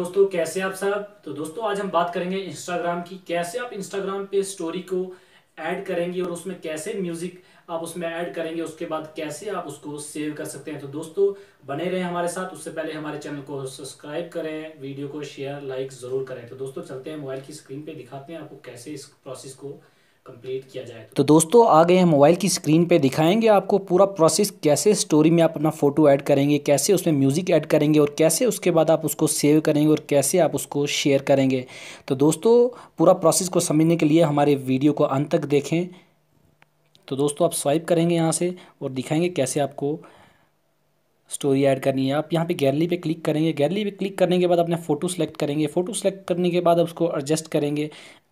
दोस्तों कैसे आप सब तो दोस्तों आज हम बात करेंगे इंस्टाग्राम की कैसे आप इंस्टाग्राम पे स्टोरी को ऐड करेंगे और उसमें कैसे म्यूजिक आप उसमें ऐड करेंगे उसके बाद कैसे आप उसको सेव कर सकते हैं तो दोस्तों बने रहें हमारे साथ उससे पहले हमारे चैनल को सब्सक्राइब करें वीडियो को शेयर लाइक ज़रूर करें तो दोस्तों चलते हैं मोबाइल की स्क्रीन पर दिखाते हैं आपको कैसे इस प्रोसेस को कंप्लीट किया जाए तो, तो दोस्तों आ गए हैं मोबाइल की स्क्रीन पे दिखाएंगे आपको पूरा प्रोसेस कैसे स्टोरी में आप अपना फ़ोटो ऐड करेंगे कैसे उसमें म्यूज़िक ऐड करेंगे और कैसे उसके बाद आप उसको सेव करेंगे और कैसे आप उसको शेयर करेंगे तो दोस्तों पूरा प्रोसेस को समझने के लिए हमारे वीडियो को अंत तक देखें तो दोस्तों आप स्वाइप करेंगे यहाँ से और दिखाएंगे कैसे आपको स्टोरी ऐड करनी है आप यहाँ पे गैलरी पे क्लिक करेंगे गैलरी पे क्लिक करने के बाद अपने फ़ोटो सेलेक्ट करेंगे फ़ोटो सेलेक्ट करने के बाद उसको एडजस्ट करेंगे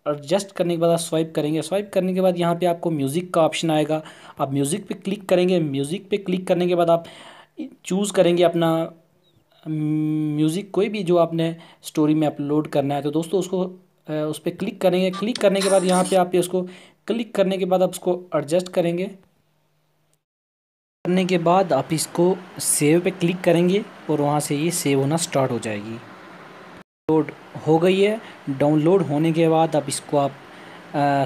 एडजस्ट करने के बाद आप स्वाइप करेंगे स्वाइप करने के बाद यहाँ पे आपको म्यूज़िक का ऑप्शन आएगा आप म्यूज़िक पे क्लिक करेंगे म्यूज़िक पे क्लिक करने के बाद आप चूज़ करेंगे अपना म्यूज़िक कोई भी जो आपने स्टोरी में अपलोड करना है तो दोस्तों उसको उस पर क्लिक करेंगे क्लिक करने के बाद यहाँ पे आप उसको क्लिक करने के बाद आप उसको एडजस्ट करेंगे करने के बाद आप इसको सेव पे क्लिक करेंगे और वहाँ से ये सेव होना स्टार्ट हो जाएगी डाउनलोड हो गई है डाउनलोड होने के बाद अब इसको आप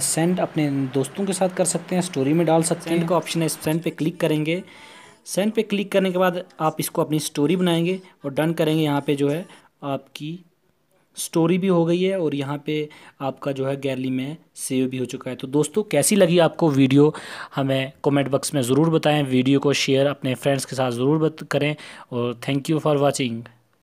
सेंड अपने दोस्तों के साथ कर सकते हैं स्टोरी में डाल सकते हैं इनका ऑप्शन है सेंड पे क्लिक करेंगे सेंड पे क्लिक करने के बाद आप इसको अपनी स्टोरी बनाएंगे और डन करेंगे यहाँ पे जो है आपकी स्टोरी भी हो गई है और यहाँ पे आपका जो है गैलरी में सेव भी हो चुका है तो दोस्तों कैसी लगी आपको वीडियो हमें कमेंट बॉक्स में ज़रूर बताएं वीडियो को शेयर अपने फ्रेंड्स के साथ ज़रूर करें और थैंक यू फॉर वॉचिंग